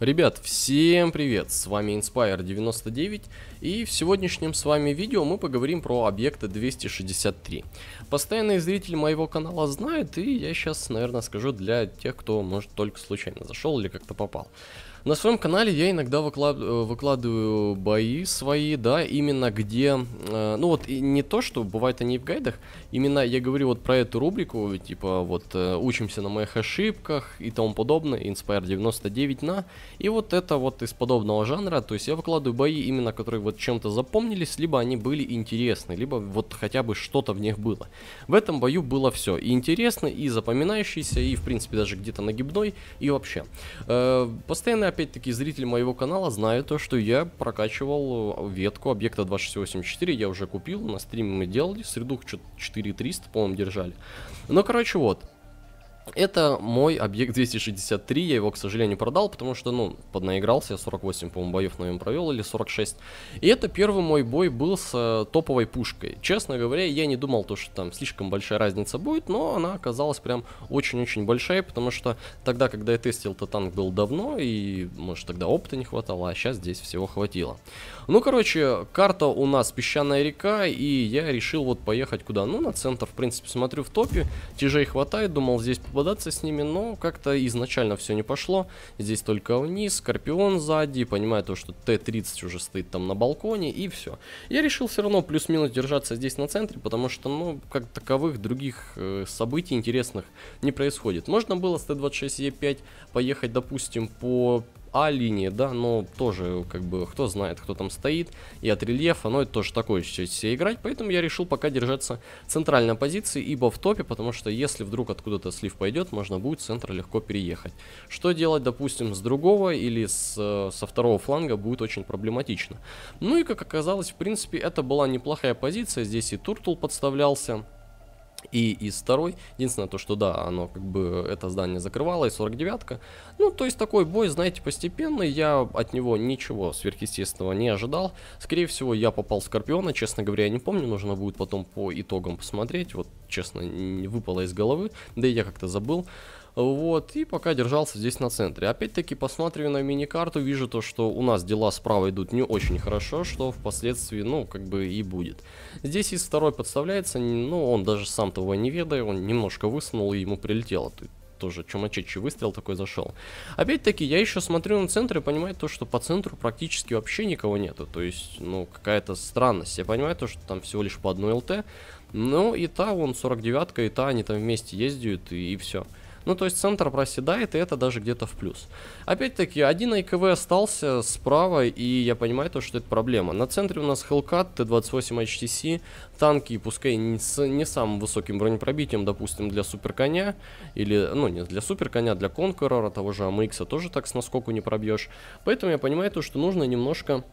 Ребят, всем привет, с вами Inspire99 и в сегодняшнем с вами видео мы поговорим про объекты 263. Постоянные зрители моего канала знают, и я сейчас, наверное, скажу для тех, кто может только случайно зашел или как-то попал. На своем канале я иногда э, выкладываю бои свои, да, именно где, э, ну вот не то, что бывает они в гайдах, именно я говорю вот про эту рубрику, типа вот э, учимся на моих ошибках и тому подобное, Inspire 99 на, и вот это вот из подобного жанра, то есть я выкладываю бои именно, которые вот чем-то запомнились, либо они были интересны, либо вот хотя бы что-то в них было. В этом бою было все, и интересно, и запоминающийся, и в принципе даже где-то нагибной, и вообще. Э, постоянно опять-таки, зрители моего канала знают то, что я прокачивал э, ветку объекта 2684, я уже купил, на стриме мы делали, среду 4300, по-моему, держали. Ну, короче, вот. Это мой объект 263, я его, к сожалению, продал, потому что, ну, поднаигрался, я 48, по-моему, боев на нем провел, или 46. И это первый мой бой был с э, топовой пушкой. Честно говоря, я не думал, то, что там слишком большая разница будет, но она оказалась прям очень-очень большая, потому что тогда, когда я тестил, то танк был давно, и, может, тогда опыта не хватало, а сейчас здесь всего хватило. Ну, короче, карта у нас песчаная река, и я решил вот поехать куда? Ну, на центр, в принципе, смотрю в топе, тяжей хватает, думал, здесь бодаться с ними, но как-то изначально все не пошло. Здесь только вниз, Скорпион сзади, понимая то, что Т-30 уже стоит там на балконе и все. Я решил все равно плюс-минус держаться здесь на центре, потому что, ну, как таковых других э, событий интересных не происходит. Можно было с Т-26Е5 поехать, допустим, по а-линии, да, но тоже, как бы, кто знает, кто там стоит, и от рельефа, но это тоже такое сейчас все играть, поэтому я решил пока держаться центральной позиции, ибо в топе, потому что если вдруг откуда-то слив пойдет, можно будет центр легко переехать. Что делать, допустим, с другого или с, э, со второго фланга будет очень проблематично. Ну и, как оказалось, в принципе, это была неплохая позиция, здесь и Туртул подставлялся, и из второй, единственное то, что да, оно как бы это здание закрывало, и 49-ка. Ну, то есть такой бой, знаете, постепенный, я от него ничего сверхъестественного не ожидал. Скорее всего, я попал в Скорпиона, честно говоря, я не помню, нужно будет потом по итогам посмотреть, вот честно, не выпало из головы, да и я как-то забыл. Вот, и пока держался здесь на центре. Опять-таки, посматриваю на мини-карту, вижу то, что у нас дела справа идут не очень хорошо, что впоследствии, ну, как бы и будет. Здесь из второй подставляется, ну, он даже сам того не ведая, он немножко высунул и ему прилетело тоже чумачечий выстрел такой зашел. Опять-таки, я еще смотрю на центр и понимаю то, что по центру практически вообще никого нету. То есть, ну, какая-то странность. Я понимаю то, что там всего лишь по одной ЛТ. Ну, и та, вон, 49-ка, и та, они там вместе ездят, и, и все. Ну, то есть центр проседает, и это даже где-то в плюс. Опять-таки, один АКВ остался справа, и я понимаю то, что это проблема. На центре у нас Hellcat, Т-28 HTC, танки, пускай не с не самым высоким бронепробитием, допустим, для Суперконя, или, ну, не для Суперконя, для Конкурора, того же АМХ тоже так с наскоку не пробьешь. Поэтому я понимаю то, что нужно немножко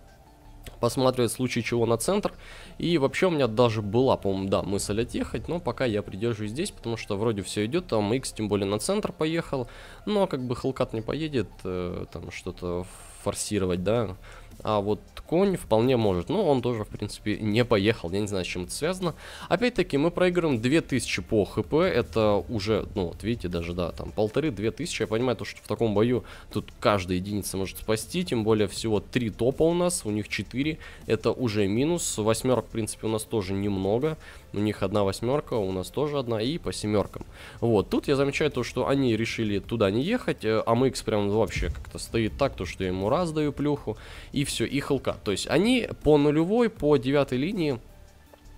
посматривать в случае чего на центр. И вообще у меня даже была, по-моему, да, мысль отъехать, но пока я придерживаюсь здесь, потому что вроде все идет, там X тем более на центр поехал, но ну, а как бы Хелкат не поедет, э, там что-то форсировать, да, а вот конь вполне может. Но ну, он тоже, в принципе, не поехал. Я не знаю, с чем это связано. Опять-таки, мы проигрываем 2000 по хп. Это уже, ну, вот видите, даже, да, там, полторы-две тысячи. Я понимаю, то, что в таком бою тут каждая единица может спасти. Тем более, всего три топа у нас, у них 4. Это уже минус. Восьмерок, в принципе, у нас тоже немного. У них одна восьмерка, у нас тоже одна, и по семеркам. Вот, тут я замечаю то, что они решили туда не ехать, э, а Микс прям вообще как-то стоит так, то, что я ему раз даю плюху, и все, и ХЛК. То есть они по нулевой, по девятой линии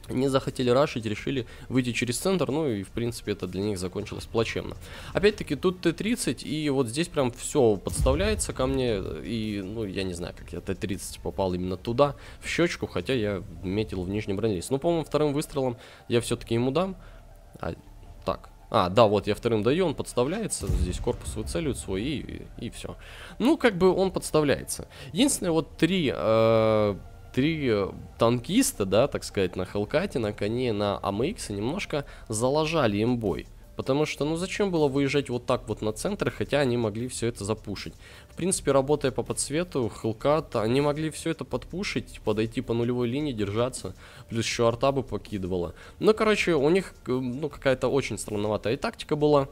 не захотели рашить, решили выйти через центр, ну и в принципе это для них закончилось плачевно. Опять-таки тут Т-30, и вот здесь прям все подставляется ко мне, и ну я не знаю, как я Т-30 попал именно туда, в щечку, хотя я метил в нижний бронелист. Ну, по-моему, вторым выстрелом я все-таки ему дам, а так, а, да, вот я вторым даю, он подставляется, здесь корпус выцеливает свой и, и, и все. Ну, как бы он подставляется. Единственное, вот три, э, три э, танкиста, да, так сказать, на Хелкате, на коне, на АМХ немножко залажали им бой. Потому что, ну зачем было выезжать вот так вот на центр, хотя они могли все это запушить. В принципе, работая по подсвету, хилкат, они могли все это подпушить, подойти по нулевой линии, держаться. Плюс еще арта бы покидывала. Ну, короче, у них, э, ну, какая-то очень странноватая тактика была.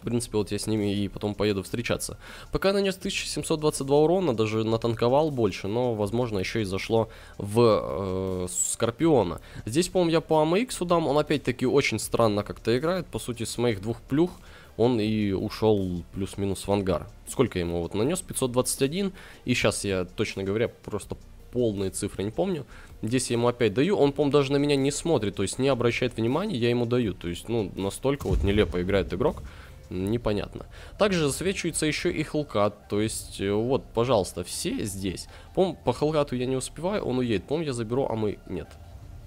В принципе, вот я с ними и потом поеду встречаться. Пока нанес 1722 урона, даже натанковал больше, но, возможно, еще и зашло в э, Скорпиона. Здесь, по-моему, я по АМХ дам, он опять-таки очень странно как-то играет. По сути, с моих двух плюх он и ушел плюс-минус в ангар. Сколько я ему вот нанес? 521. И сейчас я, точно говоря, просто полные цифры не помню. Здесь я ему опять даю. Он, по-моему, даже на меня не смотрит, то есть не обращает внимания, я ему даю. То есть, ну, настолько вот нелепо играет игрок непонятно. Также засвечивается еще и Хелкат, то есть э, вот, пожалуйста, все здесь. Пом по Хелкату я не успеваю, он уедет, по я заберу, а мы нет.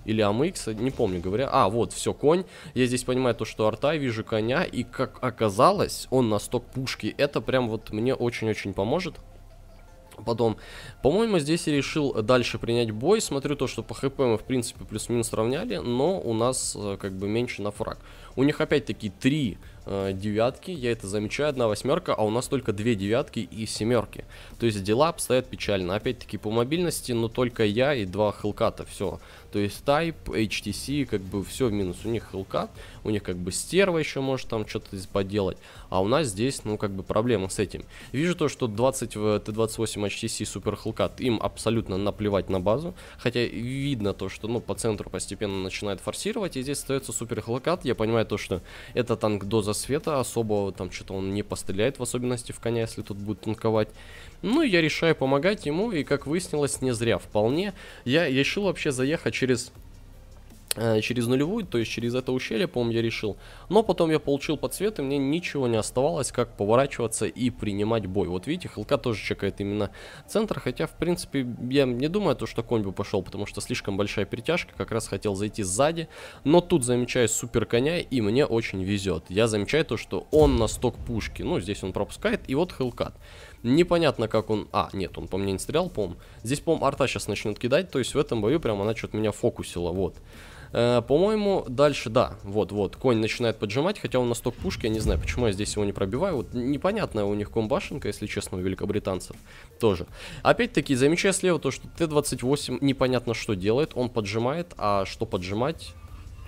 Или АМХ, не помню, говоря. А, вот, все, конь. Я здесь понимаю то, что арта, вижу коня. И как оказалось, он на сток пушки. Это прям вот мне очень-очень поможет. Потом, по-моему, здесь я решил дальше принять бой. Смотрю то, что по хп мы, в принципе, плюс-минус сравняли, но у нас э, как бы меньше на фраг. У них опять-таки три э, девятки, я это замечаю, одна восьмерка, а у нас только две девятки и семерки. То есть дела обстоят печально. Опять-таки по мобильности, но только я и два хелката, все. То есть Type, HTC, как бы все в минус. У них хелкат, у них как бы стерва еще может там что-то поделать, а у нас здесь, ну, как бы проблема с этим. Вижу то, что 20 T28 HTC супер Hellcat, им абсолютно наплевать на базу, хотя видно то, что, ну, по центру постепенно начинает форсировать, и здесь остается супер Hellcat, я понимаю то, что это танк доза света особого там что-то он не постреляет, в особенности в коня, если тут будет танковать. Ну, я решаю помогать ему, и как выяснилось, не зря вполне. Я решил вообще заехать через Э, через нулевую, то есть через это ущелье, по-моему, я решил. Но потом я получил подсвет, и мне ничего не оставалось, как поворачиваться и принимать бой. Вот видите, ХЛК тоже чекает именно центр, хотя, в принципе, я не думаю, то, что конь бы пошел, потому что слишком большая перетяжка, как раз хотел зайти сзади. Но тут замечаю супер коня, и мне очень везет. Я замечаю то, что он на сток пушки, ну, здесь он пропускает, и вот Хелкат. Непонятно, как он... А, нет, он по мне не стрелял, по-моему. Здесь, по-моему, арта сейчас начнет кидать, то есть в этом бою прямо она что-то меня фокусила, вот. Э, по-моему, дальше, да, вот-вот, конь начинает поджимать, хотя он настолько сток пушки, я не знаю, почему я здесь его не пробиваю. Вот непонятная у них комбашенка, если честно, у великобританцев тоже. Опять-таки, замечая слева то, что Т-28 непонятно что делает, он поджимает, а что поджимать,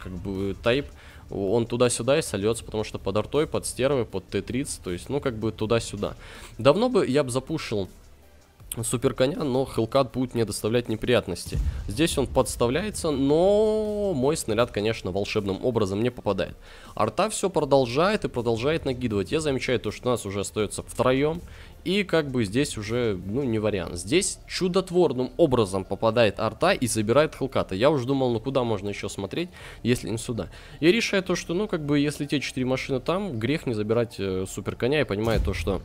как бы тайп он туда-сюда и сольется, потому что под артой, под стервы, под Т-30, то есть, ну, как бы туда-сюда. Давно бы я бы запушил супер коня, но Хелкат будет мне доставлять неприятности. Здесь он подставляется, но мой снаряд, конечно, волшебным образом не попадает. Арта все продолжает и продолжает нагидывать. Я замечаю то, что у нас уже остается втроем. И как бы здесь уже, ну, не вариант. Здесь чудотворным образом попадает арта и забирает хелката. Я уже думал, ну куда можно еще смотреть, если не сюда. Я решаю то, что, ну, как бы, если те четыре машины там, грех не забирать э, супер коня. Я понимаю то, что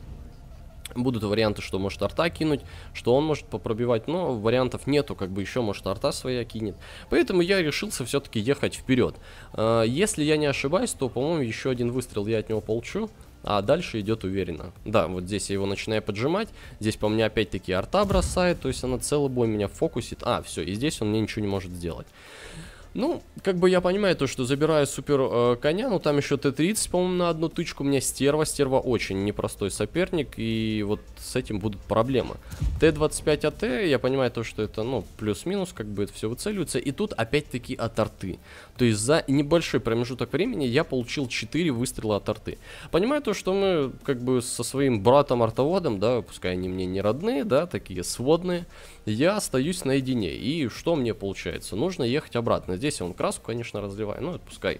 Будут варианты, что может арта кинуть, что он может попробивать, но вариантов нету, как бы еще может арта своя кинет. Поэтому я решился все-таки ехать вперед. Э, если я не ошибаюсь, то, по-моему, еще один выстрел я от него получу, а дальше идет уверенно. Да, вот здесь я его начинаю поджимать, здесь по мне опять-таки арта бросает, то есть она целый бой меня фокусит. А, все, и здесь он мне ничего не может сделать. Ну, как бы я понимаю то, что забираю супер э, коня, но там еще Т-30, по-моему, на одну тычку. У меня стерва. Стерва очень непростой соперник, и вот с этим будут проблемы. Т-25 АТ, я понимаю то, что это, ну, плюс-минус, как бы это все выцеливается. И тут опять-таки от арты. То есть за небольшой промежуток времени я получил 4 выстрела от арты. Понимаю то, что мы как бы со своим братом-артоводом, да, пускай они мне не родные, да, такие сводные, я остаюсь наедине. И что мне получается? Нужно ехать обратно. Здесь он краску, конечно, разливает, но ну, отпускай.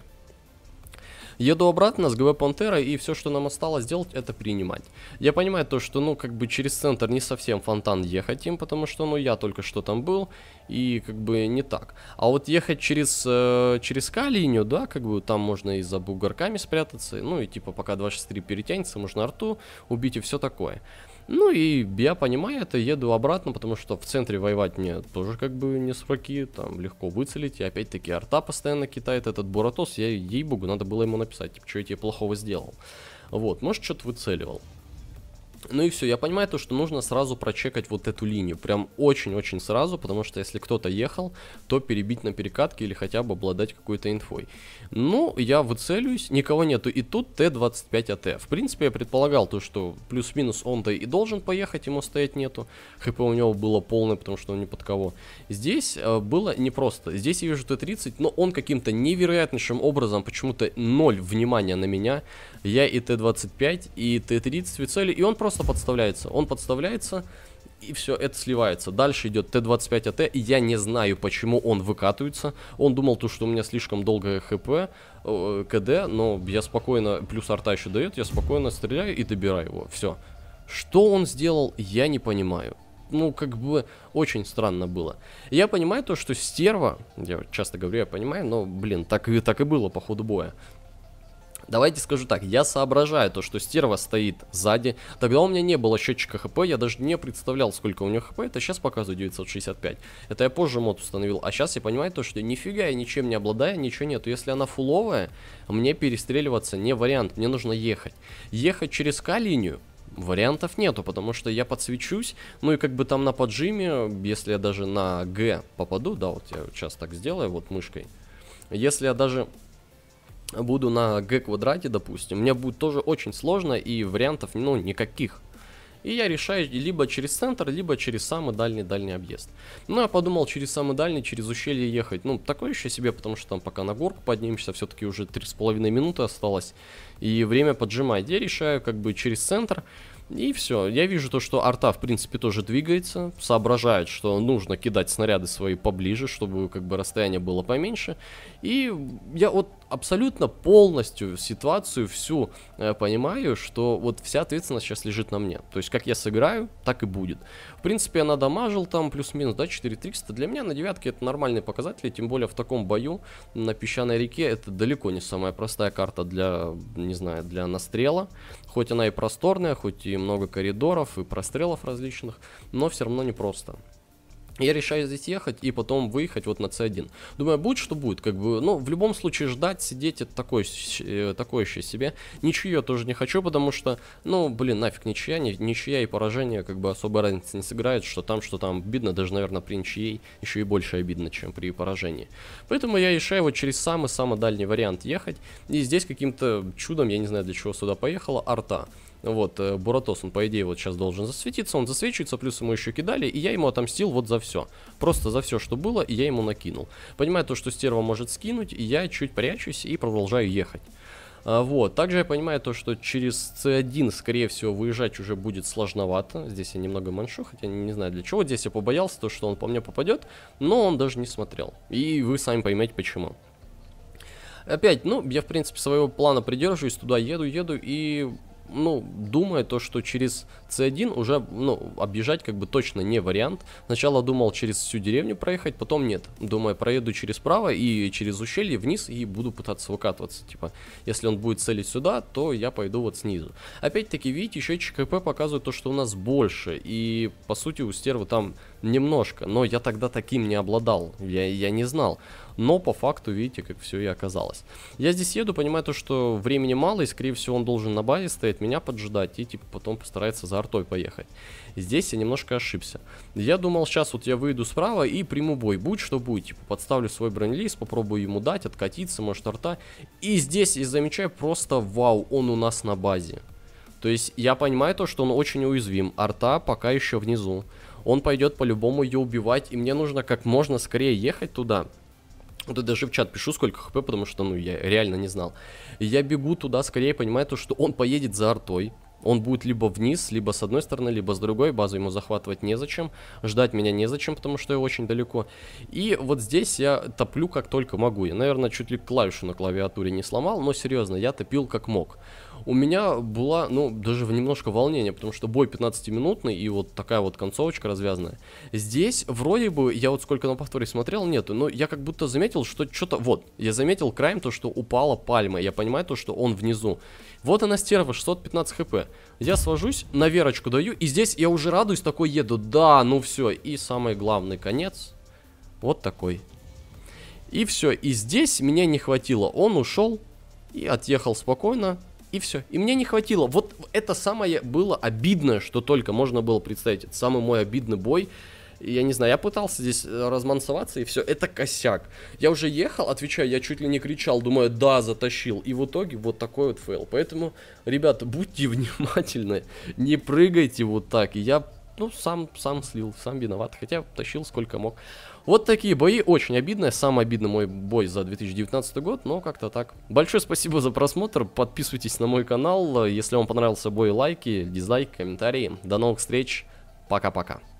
Еду обратно с ГВ Пантера, и все, что нам осталось сделать, это принимать. Я понимаю то, что, ну, как бы через центр не совсем фонтан ехать им, потому что, ну, я только что там был, и как бы не так. А вот ехать через, э, через К-линию, да, как бы там можно и за бугорками спрятаться, ну, и типа пока 263 перетянется, можно арту убить и все такое. Ну и я понимаю это, еду обратно, потому что в центре воевать мне тоже как бы не сроки, там легко выцелить, и опять-таки арта постоянно китает этот Буратос, я ей-богу, надо было ему написать, типа, что я тебе плохого сделал. Вот, может, что-то выцеливал. Ну и все, я понимаю то, что нужно сразу прочекать вот эту линию, прям очень-очень сразу, потому что если кто-то ехал, то перебить на перекатке или хотя бы обладать какой-то инфой. Ну, я выцелюсь, никого нету, и тут Т-25АТ. А В принципе, я предполагал то, что плюс-минус он-то и должен поехать, ему стоять нету, хп у него было полное, потому что он ни под кого. Здесь э, было непросто, здесь я вижу Т-30, но он каким-то невероятнейшим образом, почему-то ноль внимания на меня, я и Т-25, и Т-30 в цели, и он просто подставляется. Он подставляется, и все, это сливается. Дальше идет Т-25 АТ, и я не знаю, почему он выкатывается. Он думал, то, что у меня слишком долгое ХП, э, КД, но я спокойно, плюс арта еще дает, я спокойно стреляю и добираю его. Все. Что он сделал, я не понимаю ну, как бы очень странно было. Я понимаю то, что стерва, я часто говорю, я понимаю, но, блин, так и, так и было по ходу боя. Давайте скажу так, я соображаю то, что стерва стоит сзади. Тогда у меня не было счетчика хп, я даже не представлял, сколько у нее хп. Это сейчас показываю 965. Это я позже мод установил. А сейчас я понимаю то, что нифига я ничем не обладаю, ничего нету. Если она фуловая, мне перестреливаться не вариант. Мне нужно ехать. Ехать через К-линию, вариантов нету, потому что я подсвечусь, ну и как бы там на поджиме, если я даже на Г попаду, да, вот я сейчас так сделаю, вот мышкой, если я даже буду на Г квадрате, допустим, мне будет тоже очень сложно и вариантов, ну, никаких. И я решаю либо через центр, либо через самый дальний-дальний объезд. Ну, я подумал, через самый дальний, через ущелье ехать. Ну, такое еще себе, потому что там пока на горку поднимемся, все-таки уже 3,5 минуты осталось. И время поджимает. Я решаю как бы через центр. И все. Я вижу то, что арта, в принципе, тоже двигается. Соображает, что нужно кидать снаряды свои поближе, чтобы как бы расстояние было поменьше. И я вот абсолютно полностью ситуацию всю э, понимаю, что вот вся ответственность сейчас лежит на мне. То есть, как я сыграю, так и будет. В принципе, я надамажил там плюс-минус, да, 4300. Для меня на девятке это нормальные показатели, тем более в таком бою на песчаной реке это далеко не самая простая карта для, не знаю, для настрела. Хоть она и просторная, хоть и много коридоров и прострелов различных, но все равно непросто я решаю здесь ехать и потом выехать вот на C1. Думаю, будет что будет, как бы, ну, в любом случае ждать, сидеть, это такое, э, такое еще себе. Ничью я тоже не хочу, потому что, ну, блин, нафиг ничья, ничья и поражение, как бы, особой разницы не сыграет, что там, что там обидно, даже, наверное, при ничьей еще и больше обидно, чем при поражении. Поэтому я решаю вот через самый-самый дальний вариант ехать, и здесь каким-то чудом, я не знаю для чего сюда поехала, арта. Вот, э, Буратос, он, по идее, вот сейчас должен засветиться, он засвечивается, плюс ему еще кидали, и я ему отомстил вот за все. Просто за все, что было, и я ему накинул. Понимая то, что стерва может скинуть, я чуть прячусь и продолжаю ехать. А, вот. Также я понимаю то, что через C1, скорее всего, выезжать уже будет сложновато. Здесь я немного маншу, хотя не знаю для чего. Здесь я побоялся, то, что он по мне попадет, но он даже не смотрел. И вы сами поймете почему. Опять, ну, я, в принципе, своего плана придерживаюсь, туда еду, еду, и ну, думая то, что через C1 уже, ну, объезжать как бы точно не вариант. Сначала думал через всю деревню проехать, потом нет. Думаю, проеду через право и через ущелье вниз и буду пытаться выкатываться. Типа, если он будет целить сюда, то я пойду вот снизу. Опять-таки, видите, счетчик КП показывает то, что у нас больше. И, по сути, у стервы там немножко, но я тогда таким не обладал, я, я не знал. Но по факту, видите, как все и оказалось. Я здесь еду, понимаю то, что времени мало, и, скорее всего, он должен на базе стоять, меня поджидать, и, типа, потом постарается за артой поехать. Здесь я немножко ошибся. Я думал, сейчас вот я выйду справа и приму бой, будь что будет, типа, подставлю свой бронелист, попробую ему дать, откатиться, может, арта. И здесь, я замечаю, просто вау, он у нас на базе. То есть я понимаю то, что он очень уязвим. Арта пока еще внизу он пойдет по-любому ее убивать, и мне нужно как можно скорее ехать туда. Вот я даже в чат пишу, сколько хп, потому что, ну, я реально не знал. И я бегу туда скорее, понимаю то, что он поедет за артой. Он будет либо вниз, либо с одной стороны, либо с другой. Базу ему захватывать незачем. Ждать меня незачем, потому что я очень далеко. И вот здесь я топлю как только могу. Я, наверное, чуть ли клавишу на клавиатуре не сломал, но серьезно, я топил как мог у меня была, ну, даже немножко волнение, потому что бой 15-минутный и вот такая вот концовочка развязанная. Здесь вроде бы, я вот сколько на повторе смотрел, нету, но я как будто заметил, что что-то, вот, я заметил краем то, что упала пальма, я понимаю то, что он внизу. Вот она стерва, 615 хп. Я свожусь, на верочку даю, и здесь я уже радуюсь, такой еду, да, ну все. И самый главный конец, вот такой. И все, и здесь меня не хватило, он ушел и отъехал спокойно, и все. И мне не хватило. Вот это самое было обидное, что только можно было представить. Это самый мой обидный бой. Я не знаю, я пытался здесь э, размансоваться, и все, это косяк. Я уже ехал, отвечаю, я чуть ли не кричал, думаю, да, затащил. И в итоге вот такой вот фейл. Поэтому, ребята, будьте внимательны, не прыгайте вот так. Я ну, сам, сам слил, сам виноват, хотя тащил сколько мог. Вот такие бои, очень обидные, самый обидный мой бой за 2019 год, но как-то так. Большое спасибо за просмотр, подписывайтесь на мой канал, если вам понравился бой, лайки, дизлайк, комментарии. До новых встреч, пока-пока.